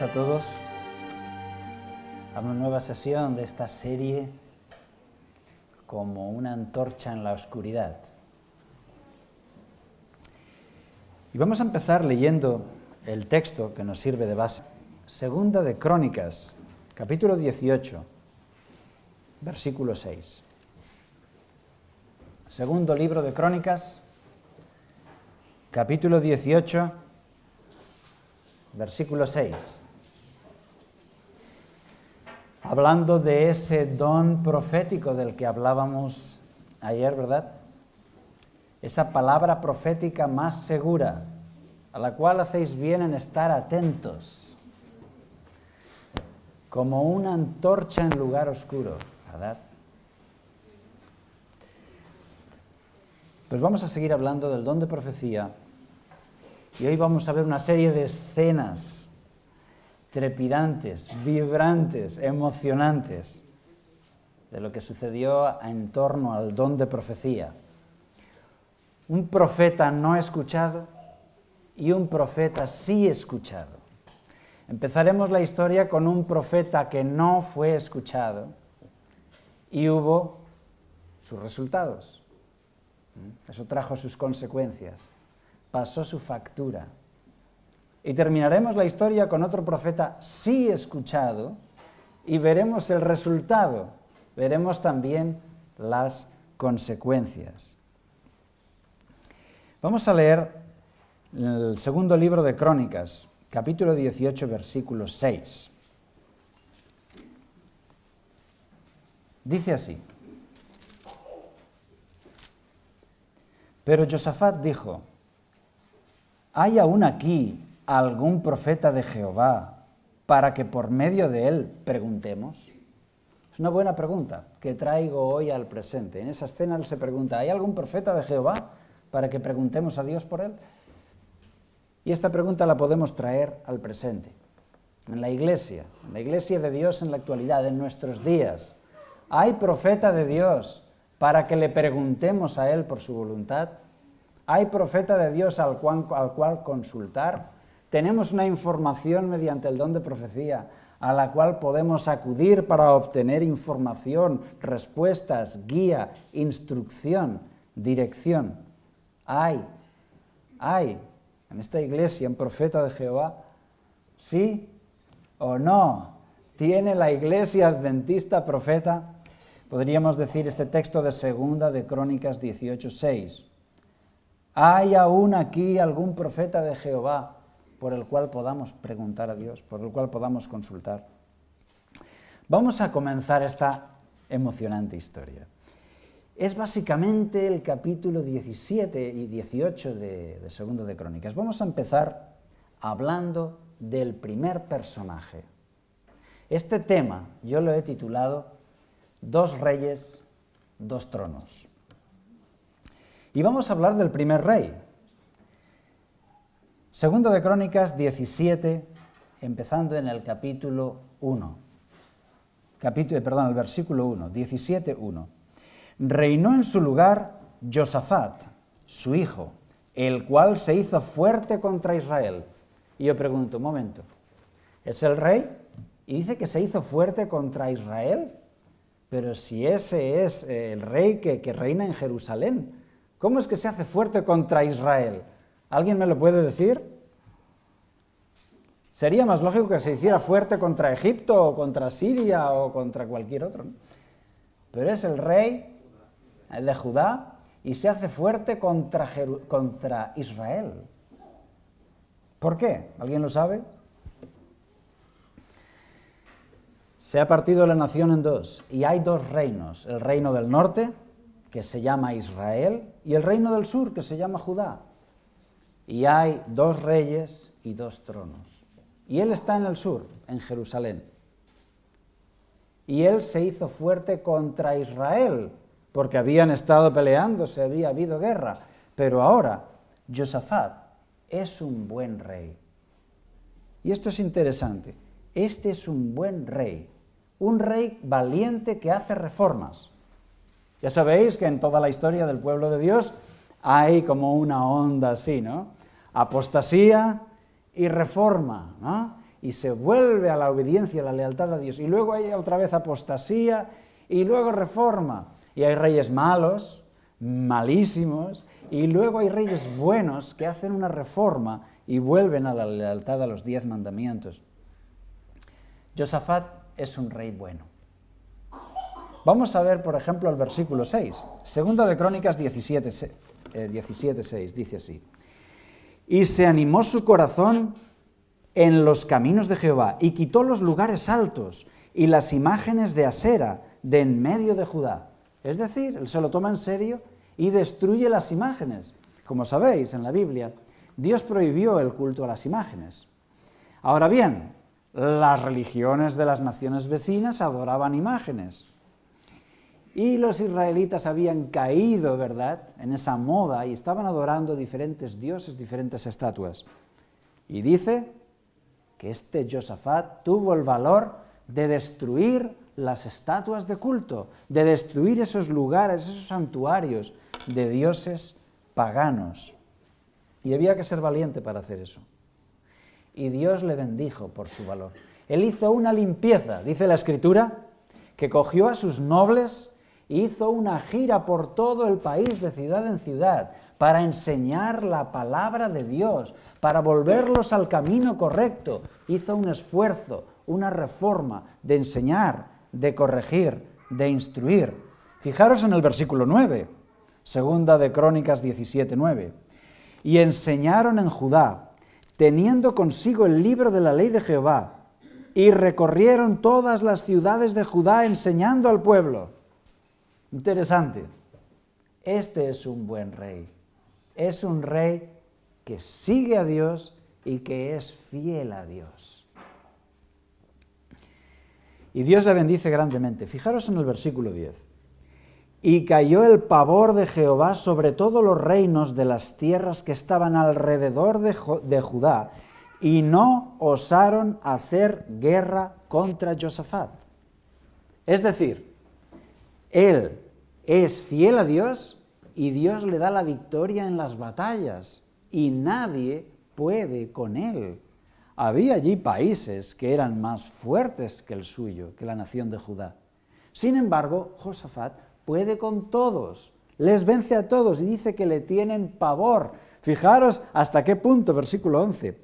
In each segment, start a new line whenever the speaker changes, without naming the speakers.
a todos a una nueva sesión de esta serie como una antorcha en la oscuridad. Y vamos a empezar leyendo el texto que nos sirve de base. Segunda de Crónicas, capítulo 18, versículo 6. Segundo libro de Crónicas, capítulo 18, versículo 6 hablando de ese don profético del que hablábamos ayer, ¿verdad? Esa palabra profética más segura, a la cual hacéis bien en estar atentos, como una antorcha en lugar oscuro, ¿verdad? Pues vamos a seguir hablando del don de profecía y hoy vamos a ver una serie de escenas trepidantes, vibrantes, emocionantes de lo que sucedió en torno al don de profecía. Un profeta no escuchado y un profeta sí escuchado. Empezaremos la historia con un profeta que no fue escuchado y hubo sus resultados. ¿Mm? Eso trajo sus consecuencias, pasó su factura. Y terminaremos la historia con otro profeta sí escuchado y veremos el resultado, veremos también las consecuencias. Vamos a leer el segundo libro de Crónicas, capítulo 18, versículo 6. Dice así, pero Josafat dijo, hay aún aquí algún profeta de Jehová para que por medio de él preguntemos? Es una buena pregunta que traigo hoy al presente. En esa escena él se pregunta, ¿hay algún profeta de Jehová para que preguntemos a Dios por él? Y esta pregunta la podemos traer al presente, en la iglesia, en la iglesia de Dios en la actualidad, en nuestros días. ¿Hay profeta de Dios para que le preguntemos a él por su voluntad? ¿Hay profeta de Dios al cual consultar? Tenemos una información mediante el don de profecía a la cual podemos acudir para obtener información, respuestas, guía, instrucción, dirección. Hay, hay en esta iglesia un profeta de Jehová. ¿Sí o no? ¿Tiene la iglesia adventista profeta? Podríamos decir este texto de segunda de Crónicas 18:6. ¿Hay aún aquí algún profeta de Jehová? por el cual podamos preguntar a Dios, por el cual podamos consultar. Vamos a comenzar esta emocionante historia. Es básicamente el capítulo 17 y 18 de, de Segundo de Crónicas. Vamos a empezar hablando del primer personaje. Este tema yo lo he titulado Dos reyes, dos tronos. Y vamos a hablar del primer rey, Segundo de Crónicas 17, empezando en el capítulo 1. Capítulo, eh, perdón, el versículo 1, 17, 1. Reinó en su lugar Josafat, su hijo, el cual se hizo fuerte contra Israel. Y yo pregunto, un momento, ¿es el rey? Y dice que se hizo fuerte contra Israel, pero si ese es eh, el rey que, que reina en Jerusalén, ¿cómo es que se hace fuerte contra Israel? ¿Alguien me lo puede decir? Sería más lógico que se hiciera fuerte contra Egipto o contra Siria o contra cualquier otro. Pero es el rey, el de Judá, y se hace fuerte contra, contra Israel. ¿Por qué? ¿Alguien lo sabe? Se ha partido la nación en dos y hay dos reinos, el reino del norte, que se llama Israel, y el reino del sur, que se llama Judá y hay dos reyes y dos tronos. Y él está en el sur, en Jerusalén. Y él se hizo fuerte contra Israel, porque habían estado peleando, se había habido guerra. Pero ahora, Josafat es un buen rey. Y esto es interesante. Este es un buen rey, un rey valiente que hace reformas. Ya sabéis que en toda la historia del pueblo de Dios hay como una onda así, ¿no? Apostasía y reforma, ¿no? Y se vuelve a la obediencia, a la lealtad a Dios. Y luego hay otra vez apostasía y luego reforma. Y hay reyes malos, malísimos, y luego hay reyes buenos que hacen una reforma y vuelven a la lealtad a los diez mandamientos. Josafat es un rey bueno. Vamos a ver, por ejemplo, el versículo 6, segunda de Crónicas 17, 17.6, eh, dice así. Y se animó su corazón en los caminos de Jehová, y quitó los lugares altos y las imágenes de Asera de en medio de Judá. Es decir, él se lo toma en serio y destruye las imágenes. Como sabéis, en la Biblia, Dios prohibió el culto a las imágenes. Ahora bien, las religiones de las naciones vecinas adoraban imágenes. Y los israelitas habían caído, ¿verdad?, en esa moda y estaban adorando diferentes dioses, diferentes estatuas. Y dice que este Josafat tuvo el valor de destruir las estatuas de culto, de destruir esos lugares, esos santuarios de dioses paganos. Y había que ser valiente para hacer eso. Y Dios le bendijo por su valor. Él hizo una limpieza, dice la escritura, que cogió a sus nobles, hizo una gira por todo el país de ciudad en ciudad para enseñar la palabra de Dios, para volverlos al camino correcto. Hizo un esfuerzo, una reforma de enseñar, de corregir, de instruir. Fijaros en el versículo 9, segunda de Crónicas 17, 9. Y enseñaron en Judá, teniendo consigo el libro de la ley de Jehová, y recorrieron todas las ciudades de Judá enseñando al pueblo. Interesante. Este es un buen rey. Es un rey que sigue a Dios y que es fiel a Dios. Y Dios le bendice grandemente. Fijaros en el versículo 10. Y cayó el pavor de Jehová sobre todos los reinos de las tierras que estaban alrededor de, de Judá, y no osaron hacer guerra contra Josafat. Es decir, él es fiel a Dios y Dios le da la victoria en las batallas y nadie puede con él. Había allí países que eran más fuertes que el suyo, que la nación de Judá. Sin embargo, Josafat puede con todos, les vence a todos y dice que le tienen pavor. Fijaros hasta qué punto, versículo 11.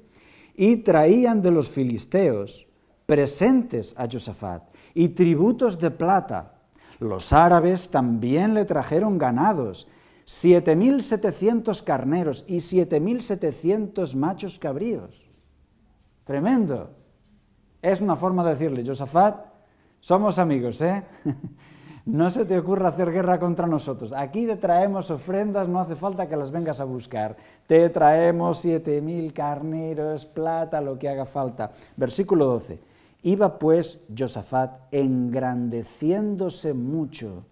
Y traían de los filisteos presentes a Josafat y tributos de plata los árabes también le trajeron ganados, 7.700 carneros y 7.700 machos cabríos. Tremendo. Es una forma de decirle, Josafat, somos amigos, ¿eh? no se te ocurra hacer guerra contra nosotros. Aquí te traemos ofrendas, no hace falta que las vengas a buscar. Te traemos siete carneros, plata, lo que haga falta. Versículo 12. Iba pues Josafat engrandeciéndose mucho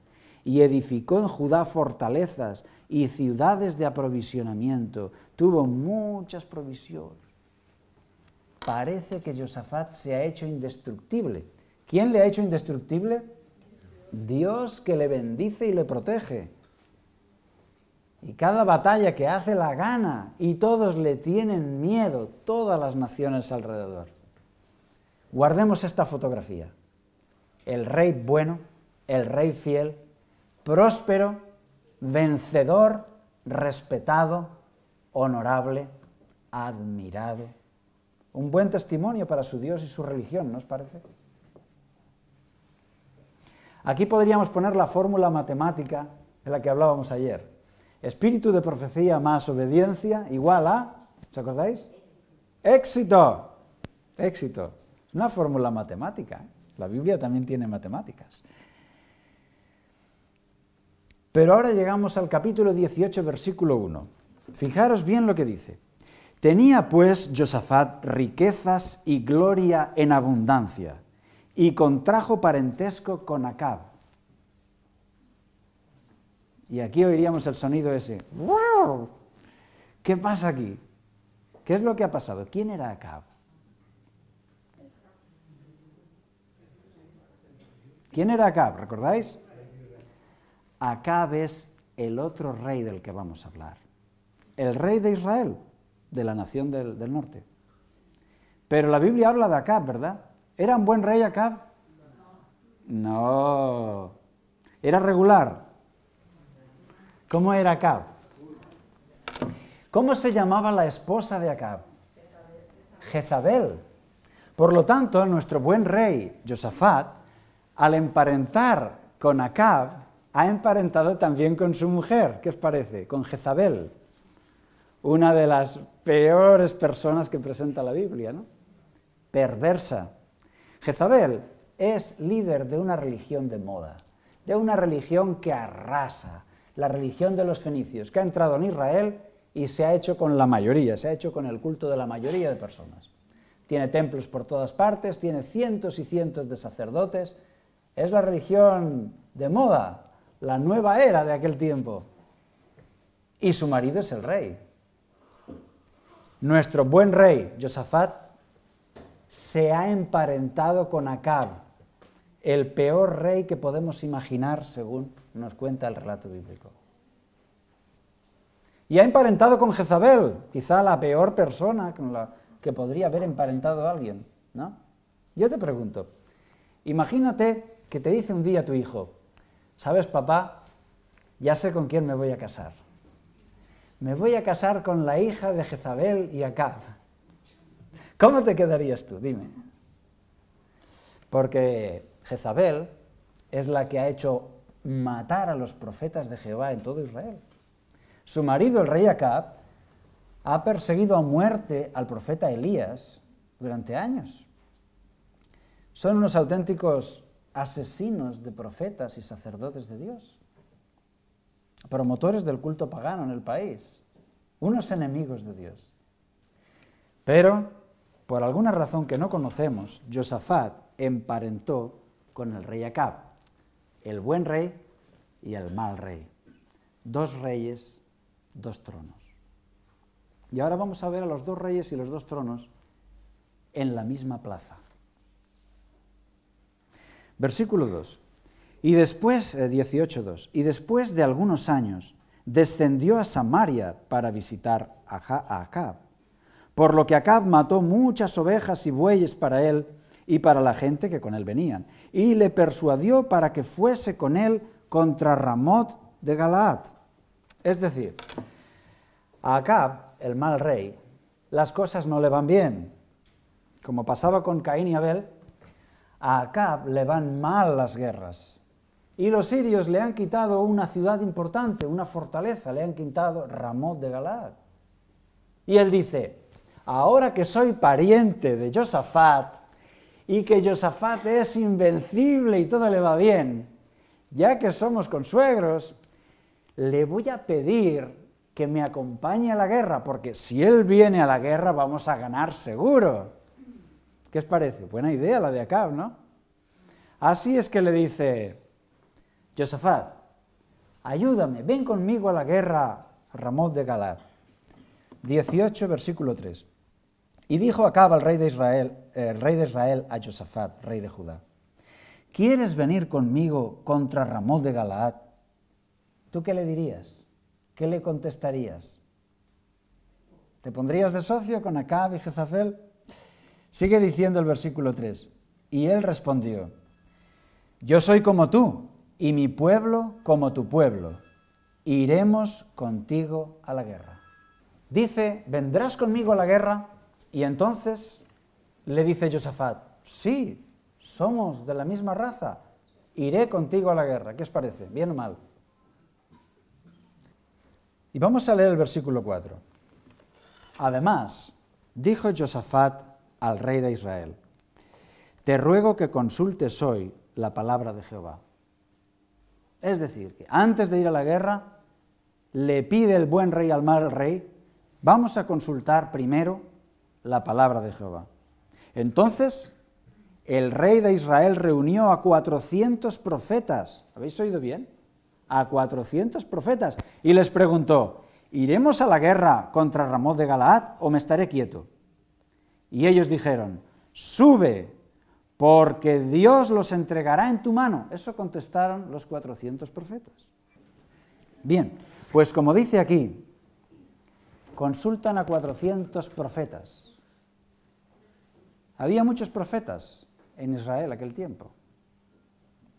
y edificó en Judá fortalezas y ciudades de aprovisionamiento. Tuvo muchas provisiones. Parece que Josafat se ha hecho indestructible. ¿Quién le ha hecho indestructible? Dios que le bendice y le protege. Y cada batalla que hace la gana y todos le tienen miedo, todas las naciones alrededor. Guardemos esta fotografía. El rey bueno, el rey fiel, próspero, vencedor, respetado, honorable, admirado. Un buen testimonio para su Dios y su religión, ¿no os parece? Aquí podríamos poner la fórmula matemática de la que hablábamos ayer. Espíritu de profecía más obediencia igual a, ¿os acordáis? Éxito. Éxito. Una fórmula matemática. ¿eh? La Biblia también tiene matemáticas. Pero ahora llegamos al capítulo 18, versículo 1. Fijaros bien lo que dice. Tenía pues Josafat riquezas y gloria en abundancia, y contrajo parentesco con Acab. Y aquí oiríamos el sonido ese. ¿Qué pasa aquí? ¿Qué es lo que ha pasado? ¿Quién era Acab? ¿Quién era Acab? ¿Recordáis? Acab es el otro rey del que vamos a hablar. El rey de Israel, de la nación del, norte. Pero la Biblia habla de Acab, ¿verdad? ¿Era un buen rey Acab? No. ¿Era regular? ¿Cómo era Acab? ¿Cómo se llamaba la esposa de Acab? Jezabel. Por lo tanto, nuestro buen rey Josafat al emparentar con Acab, ha emparentado también con su mujer, ¿qué os parece? Con Jezabel, una de las peores personas que presenta la Biblia, ¿no? Perversa. Jezabel es líder de una religión de moda, de una religión que arrasa, la religión de los fenicios, que ha entrado en Israel y se ha hecho con la mayoría, se ha hecho con el culto de la mayoría de personas. Tiene templos por todas partes, tiene cientos y cientos de sacerdotes, es la religión de moda, la nueva era de aquel tiempo. Y su marido es el rey. Nuestro buen rey, Josafat, se ha emparentado con Acab, el peor rey que podemos imaginar, según nos cuenta el relato bíblico. Y ha emparentado con Jezabel, quizá la peor persona que podría haber emparentado a alguien. ¿no? Yo te pregunto, imagínate que te dice un día tu hijo, sabes papá, ya sé con quién me voy a casar. Me voy a casar con la hija de Jezabel y Acab. ¿Cómo te quedarías tú? Dime. Porque Jezabel es la que ha hecho matar a los profetas de Jehová en todo Israel. Su marido, el rey Acab, ha perseguido a muerte al profeta Elías durante años. Son unos auténticos asesinos de profetas y sacerdotes de Dios, promotores del culto pagano en el país, unos enemigos de Dios. Pero, por alguna razón que no conocemos, Josafat emparentó con el rey Acab, el buen rey y el mal rey. Dos reyes, dos tronos. Y ahora vamos a ver a los dos reyes y los dos tronos en la misma plaza. Versículo 2. Y después, 18.2, eh, y después de algunos años descendió a Samaria para visitar a, a Acab, por lo que Acab mató muchas ovejas y bueyes para él y para la gente que con él venían, y le persuadió para que fuese con él contra Ramot de Galaad. Es decir, a Acab, el mal rey, las cosas no le van bien. Como pasaba con Caín y Abel, a Acab le van mal las guerras. Y los sirios le han quitado una ciudad importante, una fortaleza, le han quitado Ramot de Galaad. Y él dice, ahora que soy pariente de Josafat y que Josafat es invencible y todo le va bien, ya que somos consuegros, le voy a pedir que me acompañe a la guerra, porque si él viene a la guerra vamos a ganar seguro. ¿Qué os parece? Buena idea la de Acab, ¿no? Así es que le dice, Josafat, ayúdame, ven conmigo a la guerra, Ramón de Galaad. 18, versículo 3. Y dijo Acab al rey de Israel, el rey de Israel a Josafat, rey de Judá, ¿quieres venir conmigo contra Ramón de Galaad? ¿Tú qué le dirías? ¿Qué le contestarías? ¿Te pondrías de socio con Acab y Jezafel? Sigue diciendo el versículo 3. Y él respondió, yo soy como tú y mi pueblo como tu pueblo. Iremos contigo a la guerra. Dice, vendrás conmigo a la guerra. Y entonces le dice Josafat, sí, somos de la misma raza. Iré contigo a la guerra. ¿Qué os parece? ¿Bien o mal? Y vamos a leer el versículo 4. Además, dijo Josafat al rey de Israel. Te ruego que consultes hoy la palabra de Jehová. Es decir, que antes de ir a la guerra, le pide el buen rey al mal rey, vamos a consultar primero la palabra de Jehová. Entonces, el rey de Israel reunió a 400 profetas, ¿habéis oído bien? A 400 profetas, y les preguntó, ¿iremos a la guerra contra Ramón de Galaad o me estaré quieto? Y ellos dijeron, sube, porque Dios los entregará en tu mano. Eso contestaron los 400 profetas. Bien, pues como dice aquí, consultan a 400 profetas. Había muchos profetas en Israel aquel tiempo,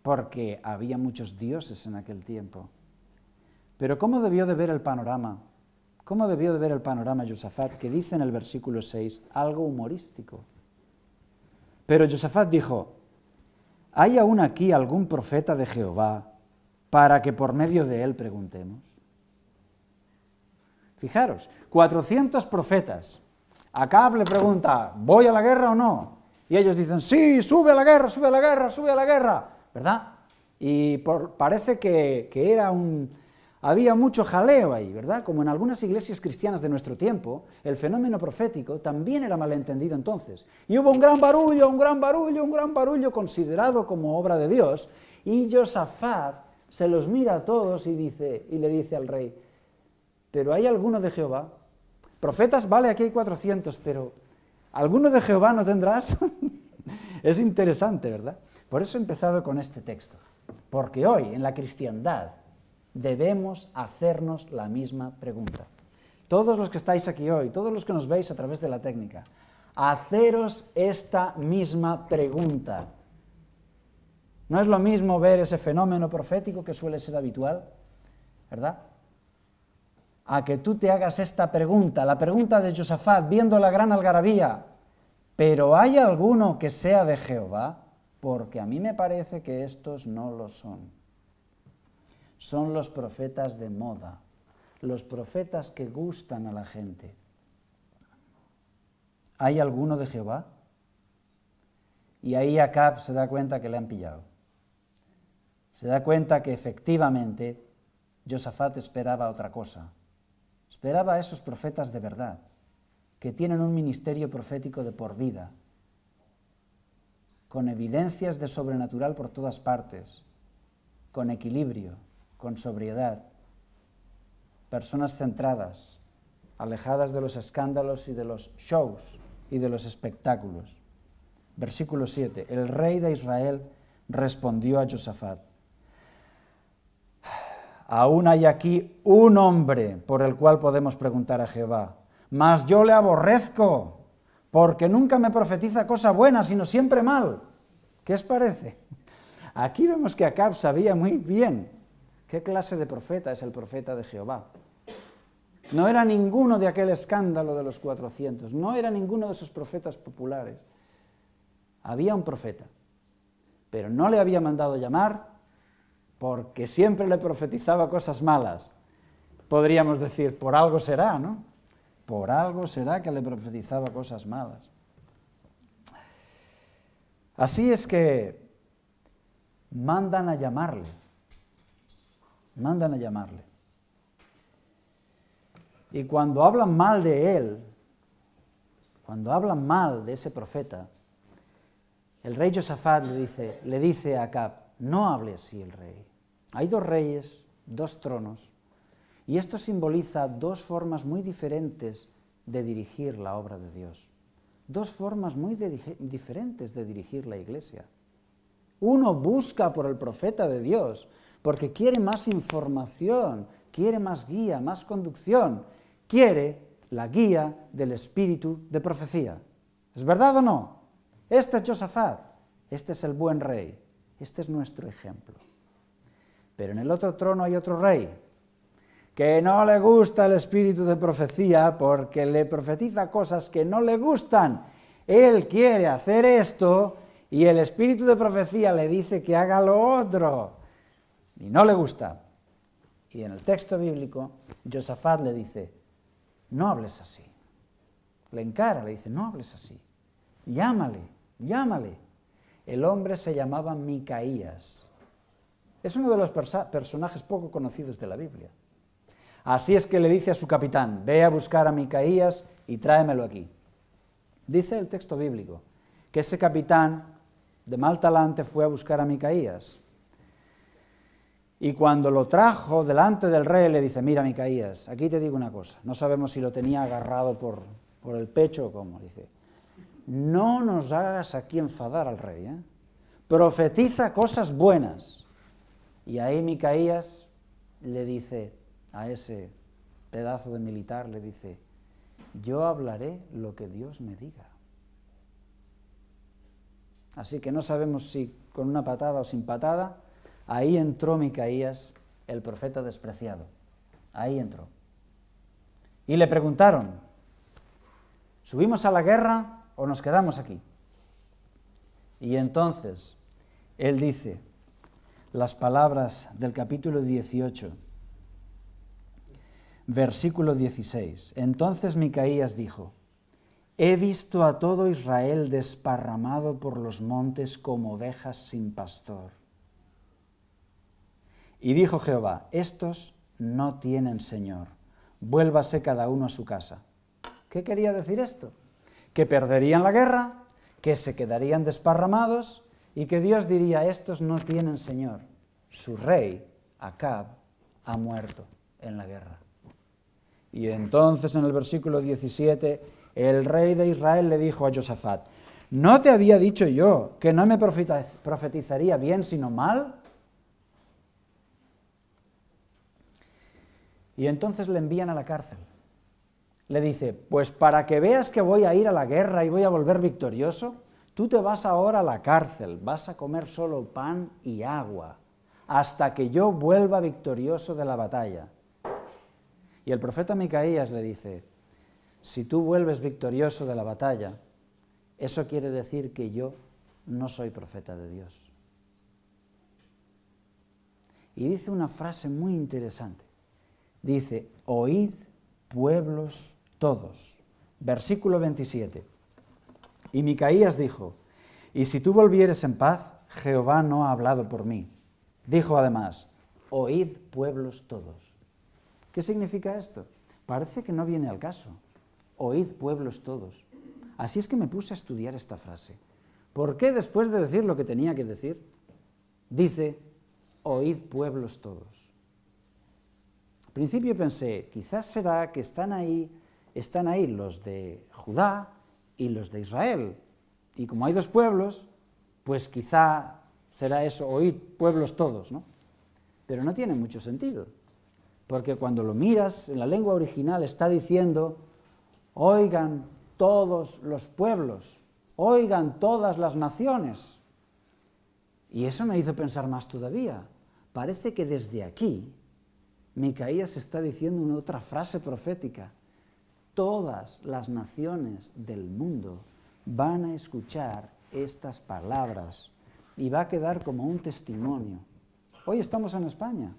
porque había muchos dioses en aquel tiempo. Pero ¿cómo debió de ver el panorama ¿Cómo debió de ver el panorama Josafat, que dice en el versículo 6 algo humorístico? Pero Josafat dijo, ¿hay aún aquí algún profeta de Jehová para que por medio de él preguntemos? Fijaros, 400 profetas. Acab le pregunta, ¿voy a la guerra o no? Y ellos dicen, sí, sube a la guerra, sube a la guerra, sube a la guerra, ¿verdad? Y parece que era un, había mucho jaleo ahí, ¿verdad? Como en algunas iglesias cristianas de nuestro tiempo, el fenómeno profético también era malentendido entonces. Y hubo un gran barullo, un gran barullo, un gran barullo considerado como obra de Dios. Y Josafat se los mira a todos y, dice, y le dice al rey, ¿pero hay alguno de Jehová? Profetas, vale, aquí hay 400, pero ¿alguno de Jehová no tendrás? es interesante, ¿verdad? Por eso he empezado con este texto. Porque hoy, en la cristiandad, debemos hacernos la misma pregunta. Todos los que estáis aquí hoy, todos los que nos veis a través de la técnica, haceros esta misma pregunta. No es lo mismo ver ese fenómeno profético que suele ser habitual, ¿verdad? A que tú te hagas esta pregunta, la pregunta de Josafat, viendo la gran algarabía, ¿pero hay alguno que sea de Jehová? Porque a mí me parece que estos no lo son son los profetas de moda, los profetas que gustan a la gente. ¿Hay alguno de Jehová? Y ahí Acab se da cuenta que le han pillado. Se da cuenta que efectivamente Josafat esperaba otra cosa. Esperaba a esos profetas de verdad, que tienen un ministerio profético de por vida, con evidencias de sobrenatural por todas partes, con equilibrio, con sobriedad, personas centradas, alejadas de los escándalos y de los shows y de los espectáculos. Versículo 7. El rey de Israel respondió a Josafat, aún hay aquí un hombre por el cual podemos preguntar a Jehová, mas yo le aborrezco, porque nunca me profetiza cosa buena, sino siempre mal. ¿Qué os parece? Aquí vemos que Acab sabía muy bien ¿Qué clase de profeta es el profeta de Jehová? No era ninguno de aquel escándalo de los 400, no era ninguno de esos profetas populares. Había un profeta, pero no le había mandado llamar porque siempre le profetizaba cosas malas. Podríamos decir, por algo será, ¿no? Por algo será que le profetizaba cosas malas. Así es que mandan a llamarle mandan a llamarle. Y cuando hablan mal de él, cuando hablan mal de ese profeta, el rey Josafat le dice, le dice a Acab, no hable así el rey. Hay dos reyes, dos tronos, y esto simboliza dos formas muy diferentes de dirigir la obra de Dios. Dos formas muy diferentes de dirigir la iglesia. Uno busca por el profeta de Dios, porque quiere más información, quiere más guía, más conducción, quiere la guía del espíritu de profecía. ¿Es verdad o no? Este es Josafat, este es el buen rey, este es nuestro ejemplo. Pero en el otro trono hay otro rey, que no le gusta el espíritu de profecía porque le profetiza cosas que no le gustan. Él quiere hacer esto y el espíritu de profecía le dice que haga lo otro y no le gusta. Y en el texto bíblico, Josafat le dice, no hables así. Le encara, le dice, no hables así. Llámale, llámale. El hombre se llamaba Micaías. Es uno de los personajes poco conocidos de la Biblia. Así es que le dice a su capitán, ve a buscar a Micaías y tráemelo aquí. Dice el texto bíblico que ese capitán de mal talante fue a buscar a Micaías y cuando lo trajo delante del rey, le dice, mira, Micaías, aquí te digo una cosa, no sabemos si lo tenía agarrado por, el pecho o cómo, dice, no nos hagas aquí enfadar al rey, ¿eh? profetiza cosas buenas. Y ahí Micaías le dice a ese pedazo de militar, le dice, yo hablaré lo que Dios me diga. Así que no sabemos si con una patada o sin patada, Ahí entró Micaías, el profeta despreciado. Ahí entró. Y le preguntaron, ¿subimos a la guerra o nos quedamos aquí? Y entonces él dice las palabras del capítulo 18, versículo 16. Entonces Micaías dijo, He visto a todo Israel desparramado por los montes como ovejas sin pastor. Y dijo Jehová, estos no tienen Señor, vuélvase cada uno a su casa. ¿Qué quería decir esto? Que perderían la guerra, que se quedarían desparramados y que Dios diría, estos no tienen Señor. Su rey, Acab, ha muerto en la guerra. Y entonces en el versículo 17, el rey de Israel le dijo a Josafat, ¿no te había dicho yo que no me profetizaría bien sino mal? Y entonces le envían a la cárcel. Le dice, pues para que veas que voy a ir a la guerra y voy a volver victorioso, tú te vas ahora a la cárcel, vas a comer solo pan y agua, hasta que yo vuelva victorioso de la batalla. Y el profeta Micaías le dice, si tú vuelves victorioso de la batalla, eso quiere decir que yo no soy profeta de Dios. Y dice una frase muy interesante. Dice, oíd pueblos todos. Versículo 27. Y Micaías dijo, y si tú volvieres en paz, Jehová no ha hablado por mí. Dijo además, oíd pueblos todos. ¿Qué significa esto? Parece que no viene al caso. Oíd pueblos todos. Así es que me puse a estudiar esta frase. ¿Por qué después de decir lo que tenía que decir, dice, oíd pueblos todos? principio pensé, quizás será que están ahí, están ahí los de Judá y los de Israel. Y como hay dos pueblos, pues quizá será eso, oíd pueblos todos, ¿no? Pero no tiene mucho sentido, porque cuando lo miras en la lengua original está diciendo, oigan todos los pueblos, oigan todas las naciones. Y eso me hizo pensar más todavía. Parece que desde aquí Micaías está diciendo una otra frase profética. Todas las naciones del mundo van a escuchar estas palabras y va a quedar como un testimonio. Hoy estamos en España,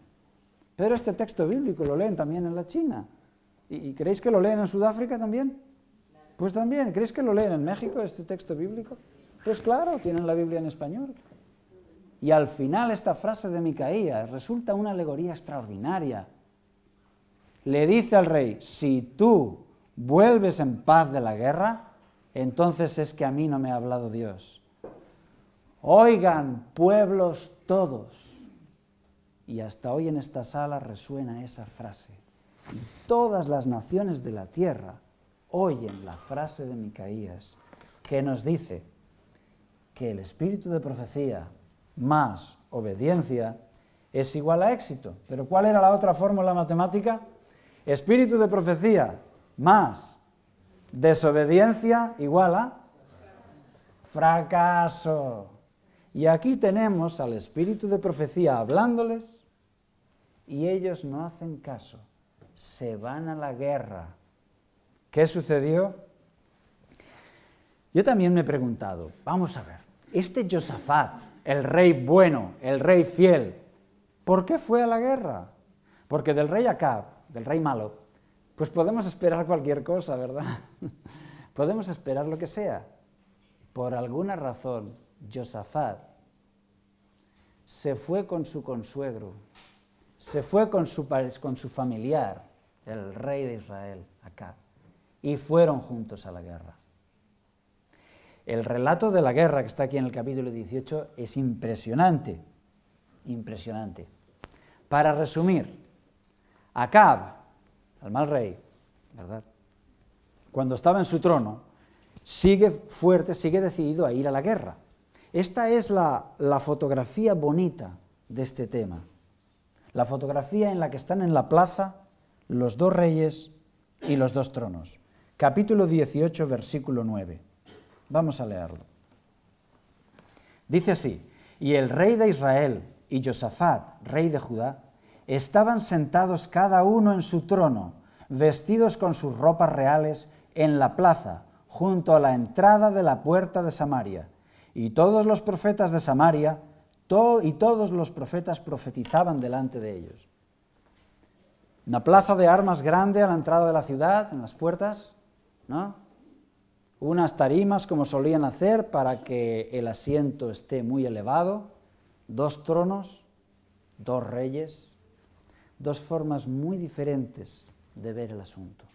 pero este texto bíblico lo leen también en la China. ¿Y, creéis que lo leen en Sudáfrica también? Pues también. ¿Creéis que lo leen en México este texto bíblico? Pues claro, tienen la Biblia en español. Y al final esta frase de Micaías resulta una alegoría extraordinaria. Le dice al rey, si tú vuelves en paz de la guerra, entonces es que a mí no me ha hablado Dios. Oigan, pueblos todos. Y hasta hoy en esta sala resuena esa frase. todas las naciones de la tierra oyen la frase de Micaías que nos dice que el espíritu de profecía más obediencia es igual a éxito. Pero ¿cuál era la otra fórmula matemática? Espíritu de profecía más desobediencia igual a fracaso. Y aquí tenemos al espíritu de profecía hablándoles y ellos no hacen caso, se van a la guerra. ¿Qué sucedió? Yo también me he preguntado, vamos a ver, este Josafat, el rey bueno, el rey fiel. ¿Por qué fue a la guerra? Porque del rey Acab, del rey malo, pues podemos esperar cualquier cosa, ¿verdad? podemos esperar lo que sea. Por alguna razón, Josafat se fue con su consuegro, se fue con su, con su familiar, el rey de Israel, Acab, y fueron juntos a la guerra. El relato de la guerra que está aquí en el capítulo 18 es impresionante, impresionante. Para resumir, Acab, el mal rey, ¿verdad? Cuando estaba en su trono, sigue fuerte, sigue decidido a ir a la guerra. Esta es la, la fotografía bonita de este tema. La fotografía en la que están en la plaza los dos reyes y los dos tronos. Capítulo 18, versículo 9. Vamos a leerlo. Dice así, y el rey de Israel y Josafat, rey de Judá, estaban sentados cada uno en su trono, vestidos con sus ropas reales, en la plaza, junto a la entrada de la puerta de Samaria. Y todos los profetas de Samaria y todos los profetas profetizaban delante de ellos. Una plaza de armas grande a la entrada de la ciudad, en las puertas, ¿no? unas tarimas como solían hacer para que el asiento esté muy elevado, dos tronos, dos reyes, dos formas muy diferentes de ver el asunto.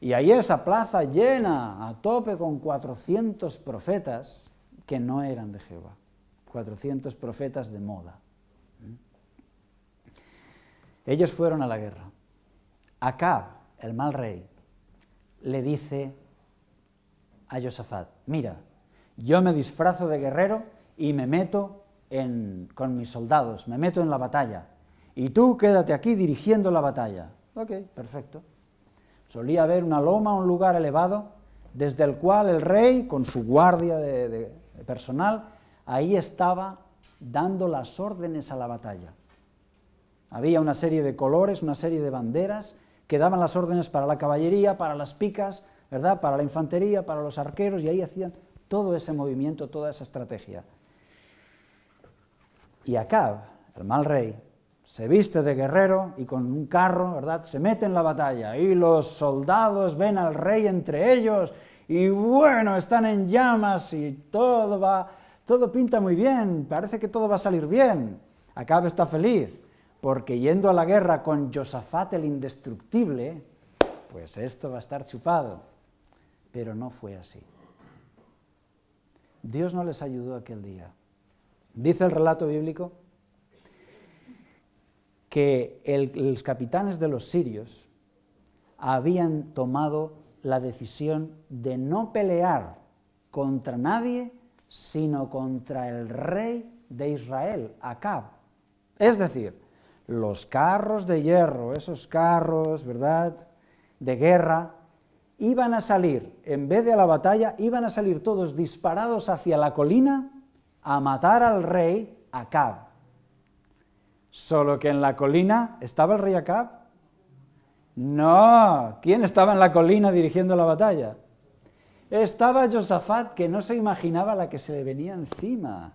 Y ahí esa plaza llena a tope con 400 profetas que no eran de Jehová, 400 profetas de moda. Ellos fueron a la guerra. Acá el mal rey, le dice a Josafat, mira, yo me disfrazo de guerrero y me meto con mis soldados, me meto en la batalla, y tú quédate aquí dirigiendo la batalla. Ok, perfecto. Solía haber una loma, un lugar elevado, desde el cual el rey, con su guardia de personal, ahí estaba dando las órdenes a la batalla. Había una serie de colores, una serie de banderas que daban las órdenes para la caballería, para las picas, para la infantería, para los arqueros, y ahí hacían todo ese movimiento, toda esa estrategia. Y Acab, el mal rey, se viste de guerrero y con un carro, ¿verdad? Se mete en la batalla y los soldados ven al rey entre ellos y bueno, están en llamas y todo va, todo pinta muy bien, parece que todo va a salir bien. Acab está feliz porque yendo a la guerra con Josafat el indestructible, pues esto va a estar chupado pero no fue así. Dios no les ayudó aquel día. Dice el relato bíblico que los capitanes de los sirios habían tomado la decisión de no pelear contra nadie, sino contra el rey de Israel, Acab. Es decir, los carros de hierro, esos carros, ¿verdad?, de guerra, iban a salir, en vez de a la batalla, iban a salir todos disparados hacia la colina a matar al rey Acab. Solo que en la colina, ¿estaba el rey Acab? No, ¿quién estaba en la colina dirigiendo la batalla? Estaba Josafat que no se imaginaba la que se le venía encima.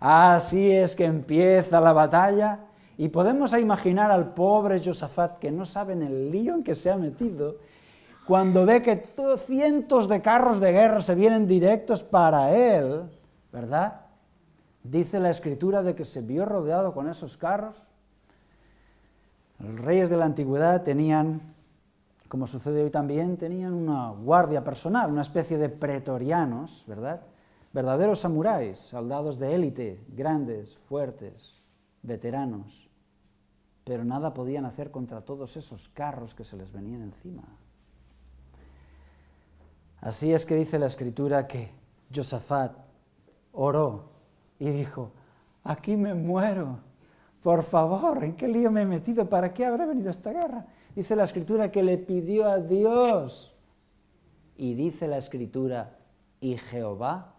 Así es que empieza la batalla y podemos imaginar al pobre Josafat que no sabe en el lío en que se ha metido cuando ve que cientos de carros de guerra se vienen directos para él, ¿verdad? Dice la escritura de que se vio rodeado con esos carros. Los reyes de la antigüedad tenían, como sucede hoy también, tenían una guardia personal, una especie de pretorianos, ¿verdad? Verdaderos samuráis, soldados de élite, grandes, fuertes, veteranos. Pero nada podían hacer contra todos esos carros que se les venían encima. Así es que dice la escritura que Josafat oró y dijo, aquí me muero, por favor, ¿en qué lío me he metido? ¿Para qué habré venido esta guerra? Dice la escritura que le pidió a Dios. Y dice la escritura, y Jehová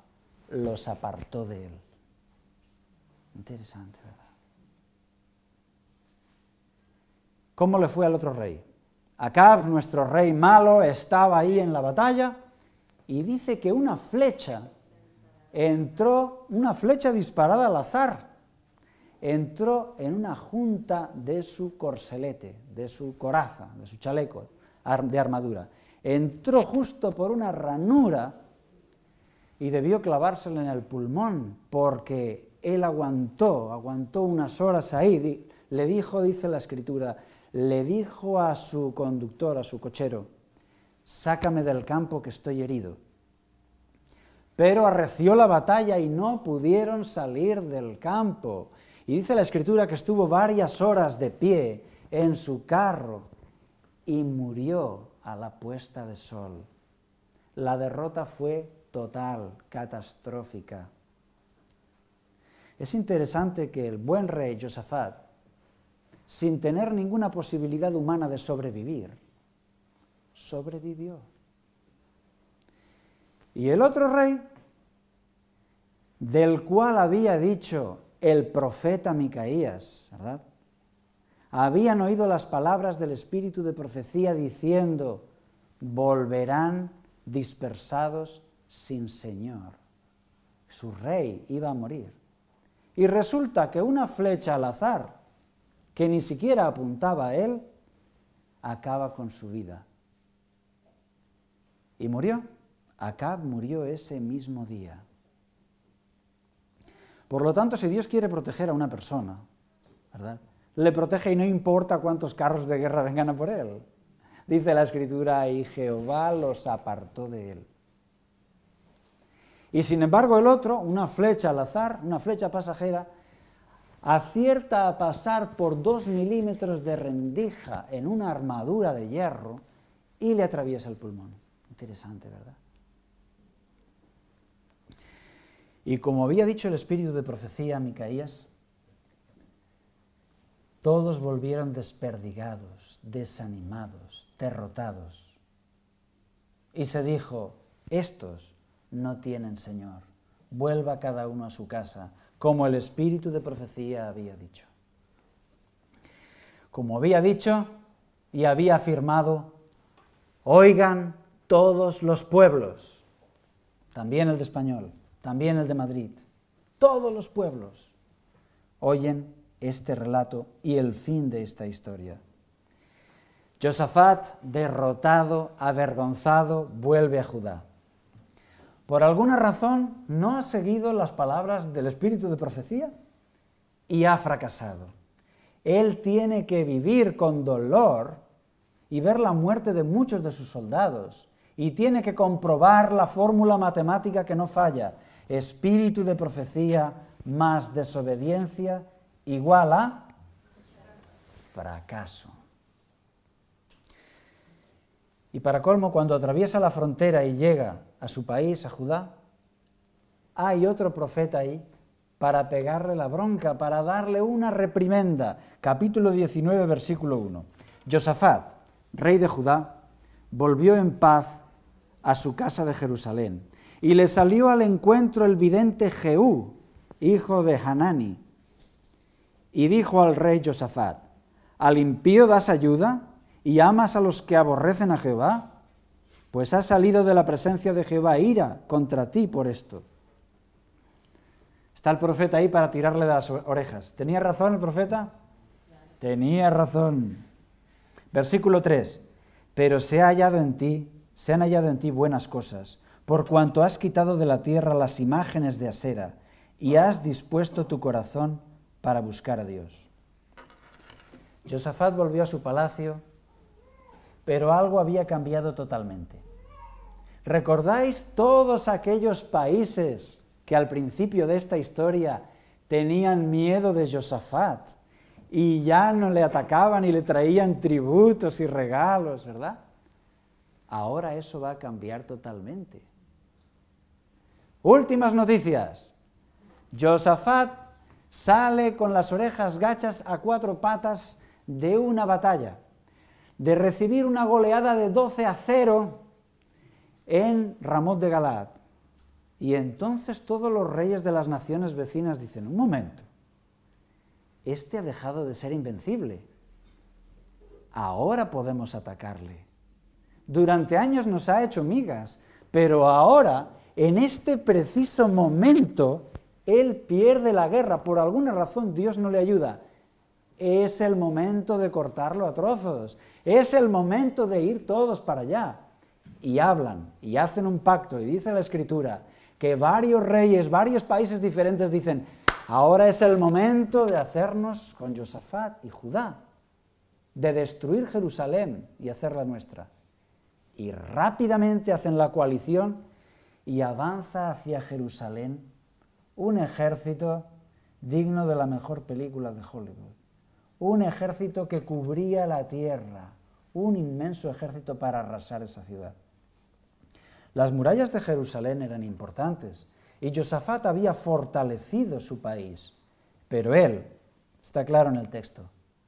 los apartó de él. Interesante, ¿verdad? ¿Cómo le fue al otro rey? Acab, nuestro rey malo, estaba ahí en la batalla y dice que una flecha entró, una flecha disparada al azar, entró en una junta de su corselete, de su coraza, de su chaleco de armadura. Entró justo por una ranura y debió clavársela en el pulmón, porque él aguantó, aguantó unas horas ahí. Le dijo, dice la escritura, le dijo a su conductor, a su cochero, sácame del campo que estoy herido. Pero arreció la batalla y no pudieron salir del campo. Y dice la escritura que estuvo varias horas de pie en su carro y murió a la puesta de sol. La derrota fue total, catastrófica. Es interesante que el buen rey Josafat, sin tener ninguna posibilidad humana de sobrevivir, sobrevivió. Y el otro rey, del cual había dicho el profeta Micaías, ¿verdad? Habían oído las palabras del espíritu de profecía diciendo, volverán dispersados sin Señor. Su rey iba a morir. Y resulta que una flecha al azar, que ni siquiera apuntaba a él, acaba con su vida. Y murió. Acab murió ese mismo día. Por lo tanto, si Dios quiere proteger a una persona, ¿verdad? Le protege y no importa cuántos carros de guerra vengan a por él. Dice la escritura, y Jehová los apartó de él. Y sin embargo el otro, una flecha al azar, una flecha pasajera, acierta a pasar por dos milímetros de rendija en una armadura de hierro y le atraviesa el pulmón interesante, ¿verdad? Y como había dicho el espíritu de profecía a Micaías, todos volvieron desperdigados, desanimados, derrotados. Y se dijo, estos no tienen Señor, vuelva cada uno a su casa, como el espíritu de profecía había dicho. Como había dicho y había afirmado, oigan todos los pueblos, también el de español, también el de Madrid, todos los pueblos oyen este relato y el fin de esta historia. Josafat, derrotado, avergonzado, vuelve a Judá. Por alguna razón no ha seguido las palabras del espíritu de profecía y ha fracasado. Él tiene que vivir con dolor y ver la muerte de muchos de sus soldados y tiene que comprobar la fórmula matemática que no falla. Espíritu de profecía más desobediencia igual a fracaso. Y para colmo, cuando atraviesa la frontera y llega a su país, a Judá, hay otro profeta ahí para pegarle la bronca, para darle una reprimenda. Capítulo 19, versículo 1. Josafat, rey de Judá, volvió en paz a su casa de Jerusalén. Y le salió al encuentro el vidente Jeú hijo de Hanani, y dijo al rey Josafat, ¿al impío das ayuda y amas a los que aborrecen a Jehová? Pues ha salido de la presencia de Jehová ira contra ti por esto. Está el profeta ahí para tirarle de las orejas. ¿Tenía razón el profeta? Tenía razón. Versículo 3. Pero se ha hallado en ti se han hallado en ti buenas cosas, por cuanto has quitado de la tierra las imágenes de Asera y has dispuesto tu corazón para buscar a Dios. Josafat volvió a su palacio, pero algo había cambiado totalmente. ¿Recordáis todos aquellos países que al principio de esta historia tenían miedo de Josafat y ya no le atacaban y le traían tributos y regalos, ¿verdad? Ahora eso va a cambiar totalmente. Últimas noticias. Josafat sale con las orejas gachas a cuatro patas de una batalla, de recibir una goleada de 12 a 0 en Ramot de Galat. Y entonces todos los reyes de las naciones vecinas dicen, un momento, este ha dejado de ser invencible. Ahora podemos atacarle durante años nos ha hecho migas, pero ahora, en este preciso momento, Él pierde la guerra. Por alguna razón Dios no le ayuda. Es el momento de cortarlo a trozos. Es el momento de ir todos para allá. Y hablan, y hacen un pacto, y dice la escritura, que varios reyes, varios países diferentes dicen, ahora es el momento de hacernos con Josafat y Judá, de destruir Jerusalén y hacerla nuestra y rápidamente hacen la coalición y avanza hacia Jerusalén un ejército digno de la mejor película de Hollywood, un ejército que cubría la tierra, un inmenso ejército para arrasar esa ciudad. Las murallas de Jerusalén eran importantes y Josafat había fortalecido su país, pero él, está claro en el texto,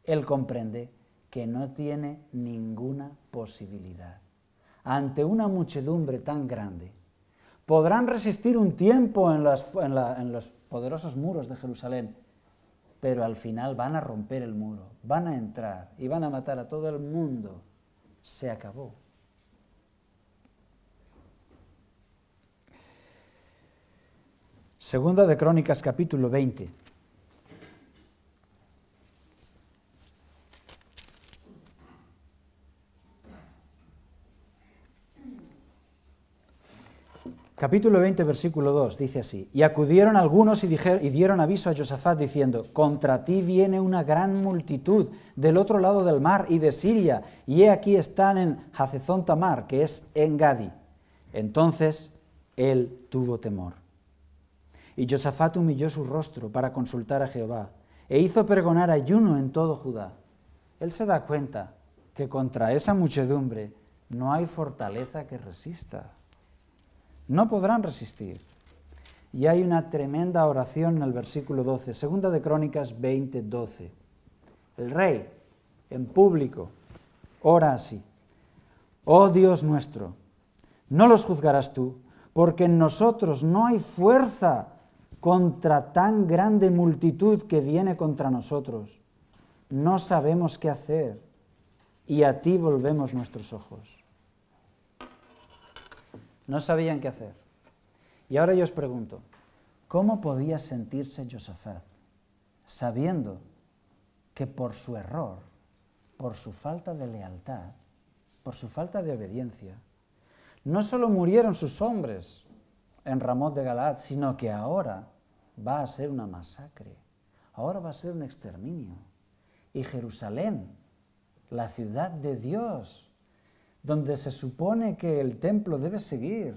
él comprende que no tiene ninguna posibilidad ante una muchedumbre tan grande? ¿Podrán resistir un tiempo en, los poderosos muros de Jerusalén? Pero al final van a romper el muro, van a entrar y van a matar a todo el mundo. Se acabó. Segunda de Crónicas capítulo 20. Capítulo 20, versículo 2, dice así, y acudieron algunos y, dijeron, y dieron aviso a Josafat diciendo, contra ti viene una gran multitud del otro lado del mar y de Siria, y he aquí están en Hacezón Tamar, que es en Gadi. Entonces él tuvo temor. Y Josafat humilló su rostro para consultar a Jehová, e hizo pregonar ayuno en todo Judá. Él se da cuenta que contra esa muchedumbre no hay fortaleza que resista no podrán resistir. Y hay una tremenda oración en el versículo 12, segunda de Crónicas 20, 12. El rey, en público, ora así. Oh Dios nuestro, no los juzgarás tú, porque en nosotros no hay fuerza contra tan grande multitud que viene contra nosotros. No sabemos qué hacer y a ti volvemos nuestros ojos. No sabían qué hacer. Y ahora yo os pregunto, ¿cómo podía sentirse Josafat sabiendo que por su error, por su falta de lealtad, por su falta de obediencia, no solo murieron sus hombres en Ramot de Galaad, sino que ahora va a ser una masacre, ahora va a ser un exterminio. Y Jerusalén, la ciudad de Dios, donde se supone que el templo debe seguir,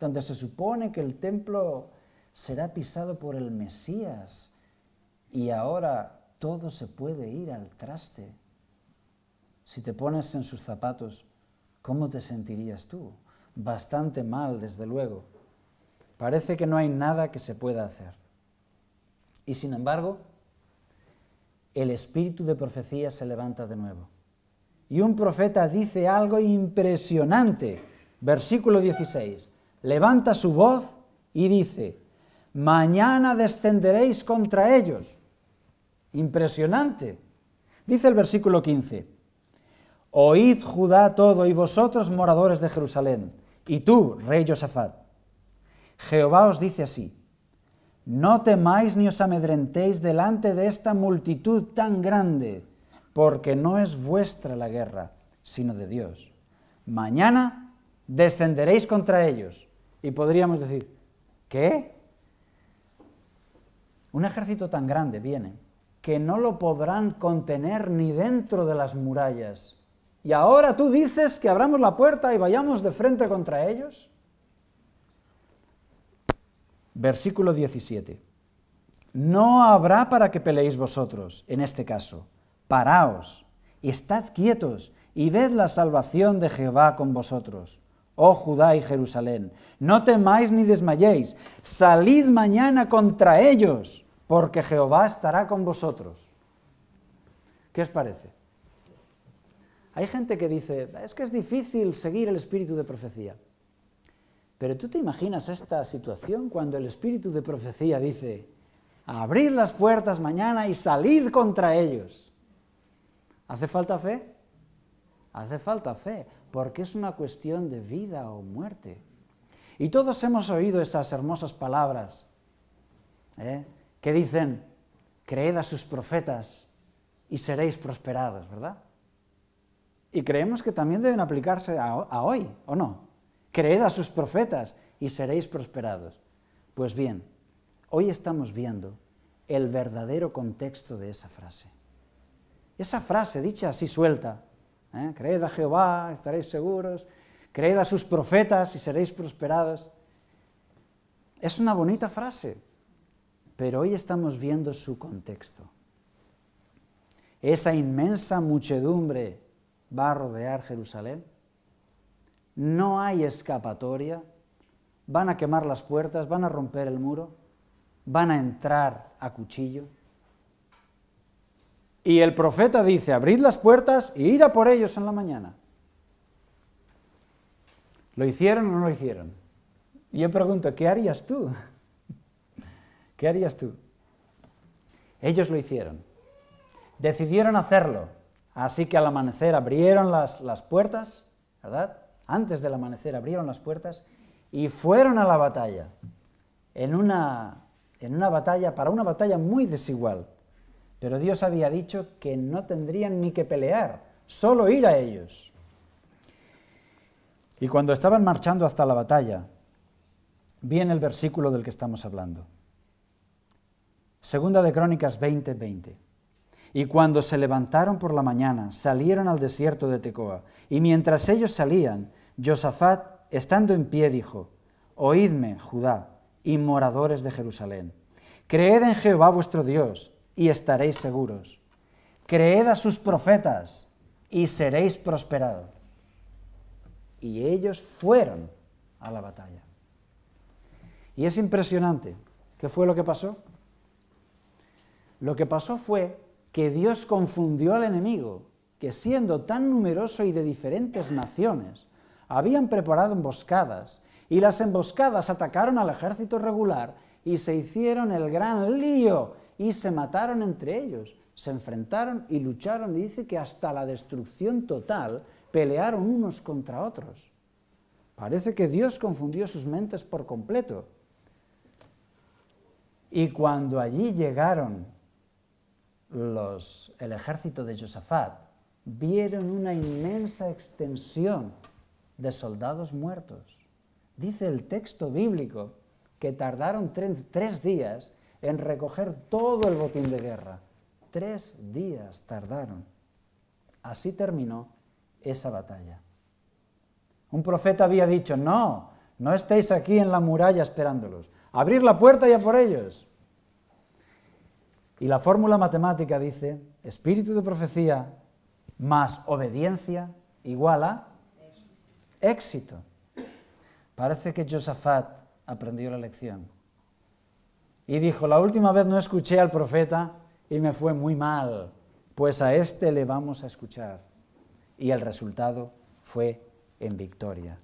donde se supone que el templo será pisado por el Mesías y ahora todo se puede ir al traste. Si te pones en sus zapatos, ¿cómo te sentirías tú? Bastante mal, desde luego. Parece que no hay nada que se pueda hacer. Y sin embargo, el espíritu de profecía se levanta de nuevo y un profeta dice algo impresionante. Versículo 16. Levanta su voz y dice, mañana descenderéis contra ellos. Impresionante. Dice el versículo 15, oíd Judá todo y vosotros moradores de Jerusalén, y tú, rey Josafat. Jehová os dice así, no temáis ni os amedrentéis delante de esta multitud tan grande porque no es vuestra la guerra, sino de Dios. Mañana descenderéis contra ellos. Y podríamos decir, ¿qué? Un ejército tan grande viene que no lo podrán contener ni dentro de las murallas. Y ahora tú dices que abramos la puerta y vayamos de frente contra ellos. Versículo 17. No habrá para que peleéis vosotros en este caso Paraos, y estad quietos, y ved la salvación de Jehová con vosotros. Oh Judá y Jerusalén, no temáis ni desmayéis, salid mañana contra ellos, porque Jehová estará con vosotros. ¿Qué os parece? Hay gente que dice, es que es difícil seguir el espíritu de profecía. Pero tú te imaginas esta situación cuando el espíritu de profecía dice, abrid las puertas mañana y salid contra ellos. ¿Hace falta fe? Hace falta fe, porque es una cuestión de vida o muerte. Y todos hemos oído esas hermosas palabras ¿eh? que dicen, creed a sus profetas y seréis prosperados, ¿verdad? Y creemos que también deben aplicarse a hoy, ¿o no? Creed a sus profetas y seréis prosperados. Pues bien, hoy estamos viendo el verdadero contexto de esa frase. Esa frase dicha así suelta, ¿eh? creed a Jehová, estaréis seguros, creed a sus profetas y seréis prosperados. Es una bonita frase, pero hoy estamos viendo su contexto. Esa inmensa muchedumbre va a rodear Jerusalén. No hay escapatoria. Van a quemar las puertas, van a romper el muro, van a entrar a cuchillo. Y el profeta dice, abrid las puertas y ir a por ellos en la mañana. ¿Lo hicieron o no lo hicieron? Yo pregunto, ¿qué harías tú? ¿Qué harías tú? Ellos lo hicieron. Decidieron hacerlo. Así que al amanecer abrieron las, puertas, ¿verdad? Antes del amanecer abrieron las puertas y fueron a la batalla. en una batalla, para una batalla muy desigual. Pero Dios había dicho que no tendrían ni que pelear, solo ir a ellos. Y cuando estaban marchando hasta la batalla, viene el versículo del que estamos hablando. Segunda de Crónicas 20:20. Y cuando se levantaron por la mañana, salieron al desierto de Tecoa. Y mientras ellos salían, Josafat, estando en pie, dijo, Oídme, Judá, y moradores de Jerusalén. Creed en Jehová vuestro Dios y estaréis seguros. Creed a sus profetas y seréis prosperados. Y ellos fueron a la batalla. Y es impresionante. ¿Qué fue lo que pasó? Lo que pasó fue que Dios confundió al enemigo, que siendo tan numeroso y de diferentes naciones, habían preparado emboscadas, y las emboscadas atacaron al ejército regular y se hicieron el gran lío y se mataron entre ellos, se enfrentaron y lucharon y dice que hasta la destrucción total pelearon unos contra otros. Parece que Dios confundió sus mentes por completo. Y cuando allí llegaron los, el ejército de Josafat, vieron una inmensa extensión de soldados muertos. Dice el texto bíblico que tardaron tres días en recoger todo el botín de guerra. Tres días tardaron. Así terminó esa batalla. Un profeta había dicho, no, no estéis aquí en la muralla esperándolos. Abrir la puerta ya por ellos. Y la fórmula matemática dice, espíritu de profecía más obediencia igual a éxito. Parece que Josafat aprendió la lección y dijo, la última vez no escuché al profeta y me fue muy mal, pues a este le vamos a escuchar. Y el resultado fue en victoria.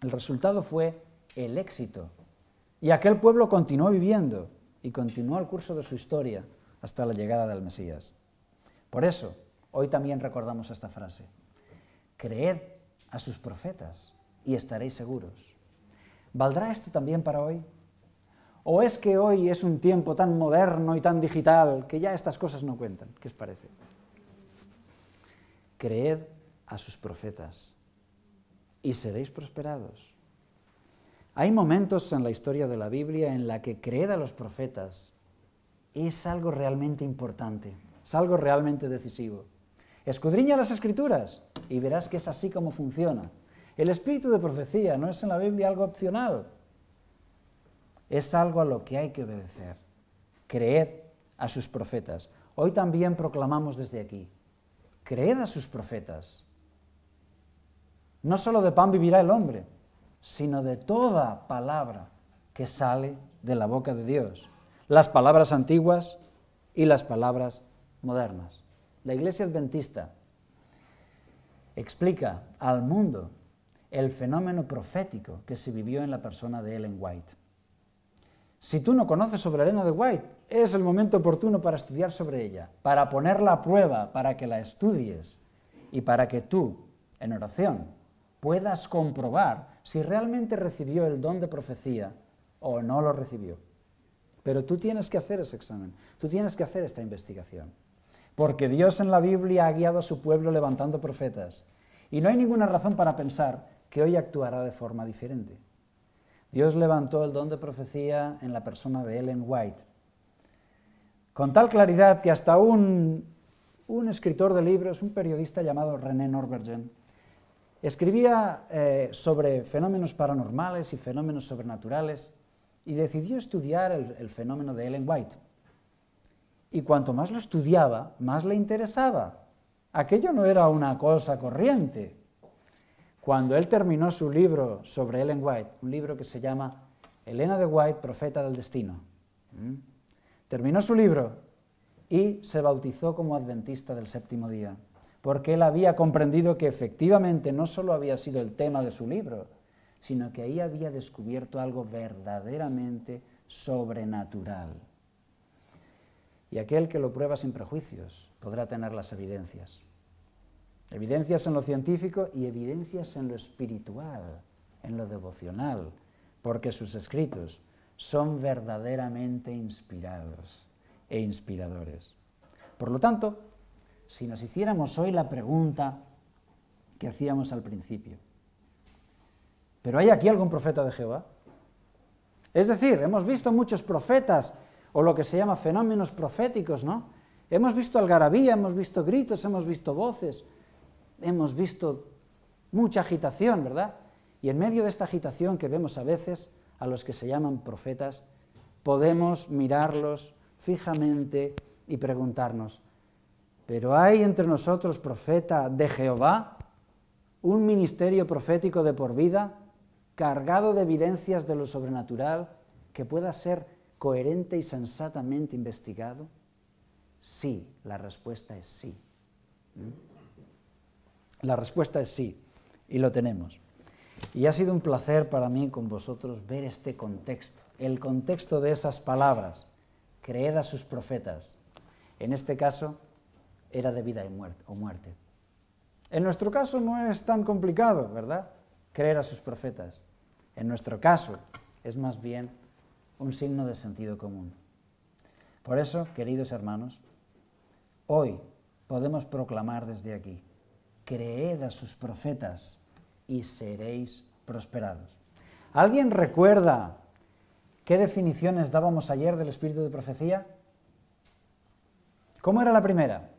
El resultado fue el éxito. Y aquel pueblo continuó viviendo y continuó el curso de su historia hasta la llegada del Mesías. Por eso, hoy también recordamos esta frase. Creed a sus profetas y estaréis seguros. ¿Valdrá esto también para hoy? ¿O es que hoy es un tiempo tan moderno y tan digital que ya estas cosas no cuentan? ¿Qué os parece? Creed a sus profetas y seréis prosperados. Hay momentos en la historia de la Biblia en la que creed a los profetas es algo realmente importante, es algo realmente decisivo. Escudriña las escrituras y verás que es así como funciona. El espíritu de profecía no es en la Biblia algo opcional, es algo a lo que hay que obedecer. Creed a sus profetas. Hoy también proclamamos desde aquí, creed a sus profetas. No solo de pan vivirá el hombre, sino de toda palabra que sale de la boca de Dios. Las palabras antiguas y las palabras modernas. La Iglesia Adventista explica al mundo el fenómeno profético que se vivió en la persona de Ellen White. Si tú no conoces sobre la arena de White, es el momento oportuno para estudiar sobre ella, para ponerla a prueba, para que la estudies y para que tú, en oración, puedas comprobar si realmente recibió el don de profecía o no lo recibió. Pero tú tienes que hacer ese examen, tú tienes que hacer esta investigación. Porque Dios en la Biblia ha guiado a su pueblo levantando profetas. Y no hay ninguna razón para pensar que hoy actuará de forma diferente. Dios levantó el don de profecía en la persona de Ellen White. Con tal claridad que hasta un, escritor de libros, un periodista llamado René Norbergen, escribía eh, sobre fenómenos paranormales y fenómenos sobrenaturales y decidió estudiar el fenómeno de Ellen White. Y cuanto más lo estudiaba, más le interesaba. Aquello no era una cosa corriente, cuando él terminó su libro sobre Ellen White, un libro que se llama Elena de White, Profeta del Destino, terminó su libro y se bautizó como adventista del séptimo día, porque él había comprendido que efectivamente no solo había sido el tema de su libro, sino que ahí había descubierto algo verdaderamente sobrenatural. Y aquel que lo prueba sin prejuicios podrá tener las evidencias. Evidencias en lo científico y evidencias en lo espiritual, en lo devocional, porque sus escritos son verdaderamente inspirados e inspiradores. Por lo tanto, si nos hiciéramos hoy la pregunta que hacíamos al principio, ¿pero hay aquí algún profeta de Jehová? Es decir, hemos visto muchos profetas o lo que se llama fenómenos proféticos, ¿no? Hemos visto algarabía, hemos visto gritos, hemos visto voces, hemos visto mucha agitación, ¿verdad? Y en medio de esta agitación que vemos a veces a los que se llaman profetas, podemos mirarlos fijamente y preguntarnos, ¿pero hay entre nosotros profeta de Jehová? ¿Un ministerio profético de por vida, cargado de evidencias de lo sobrenatural, que pueda ser coherente y sensatamente investigado? Sí, la respuesta es sí. ¿Mm? La respuesta es sí, y lo tenemos. Y ha sido un placer para mí con vosotros ver este contexto, el contexto de esas palabras, creed a sus profetas. En este caso, era de vida y muerte, o muerte. En nuestro caso no es tan complicado, ¿verdad? Creer a sus profetas. En nuestro caso es más bien un signo de sentido común. Por eso, queridos hermanos, hoy podemos proclamar desde aquí creed a sus profetas y seréis prosperados. ¿Alguien recuerda qué definiciones dábamos ayer del espíritu de profecía? ¿Cómo era la primera?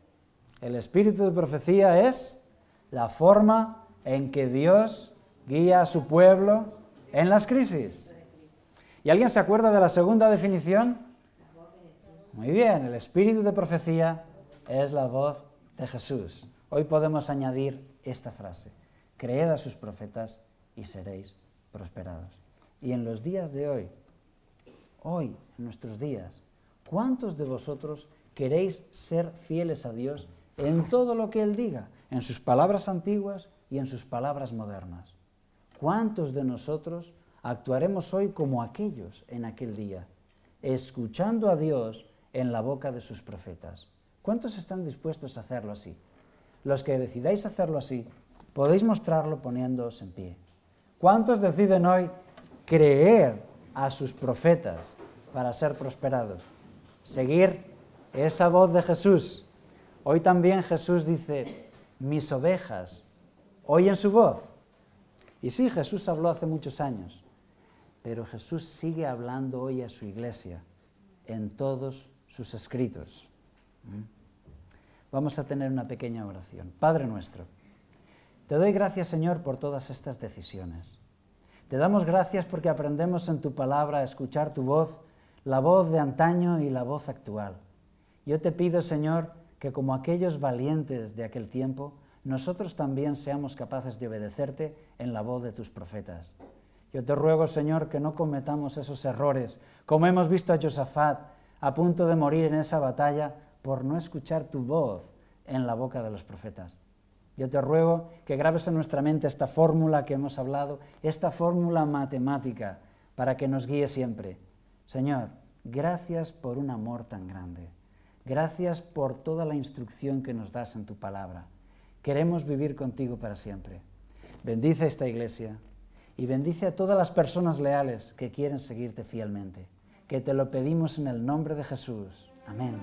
El espíritu de profecía es la forma en que Dios guía a su pueblo en las crisis. ¿Y alguien se acuerda de la segunda definición? Muy bien, el espíritu de profecía es la voz de Jesús. Hoy podemos añadir esta frase, creed a sus profetas y seréis prosperados. Y en los días de hoy, hoy, en nuestros días, ¿cuántos de vosotros queréis ser fieles a Dios en todo lo que Él diga, en sus palabras antiguas y en sus palabras modernas? ¿Cuántos de nosotros actuaremos hoy como aquellos en aquel día, escuchando a Dios en la boca de sus profetas? ¿Cuántos están dispuestos a hacerlo así? los que decidáis hacerlo así, podéis mostrarlo poniéndoos en pie. ¿Cuántos deciden hoy creer a sus profetas para ser prosperados? Seguir esa voz de Jesús. Hoy también Jesús dice, mis ovejas oyen su voz. Y sí, Jesús habló hace muchos años, pero Jesús sigue hablando hoy a su iglesia en todos sus escritos. ¿Mm? vamos a tener una pequeña oración. Padre nuestro, te doy gracias Señor por todas estas decisiones. Te damos gracias porque aprendemos en tu palabra a escuchar tu voz, la voz de antaño y la voz actual. Yo te pido Señor que como aquellos valientes de aquel tiempo, nosotros también seamos capaces de obedecerte en la voz de tus profetas. Yo te ruego, Señor, que no cometamos esos errores, como hemos visto a Josafat a punto de morir en esa batalla, por no escuchar tu voz en la boca de los profetas. Yo te ruego que grabes en nuestra mente esta fórmula que hemos hablado, esta fórmula matemática, para que nos guíe siempre. Señor, gracias por un amor tan grande. Gracias por toda la instrucción que nos das en tu palabra. Queremos vivir contigo para siempre. Bendice esta iglesia y bendice a todas las personas leales que quieren seguirte fielmente. Que te lo pedimos en el nombre de Jesús. Amén.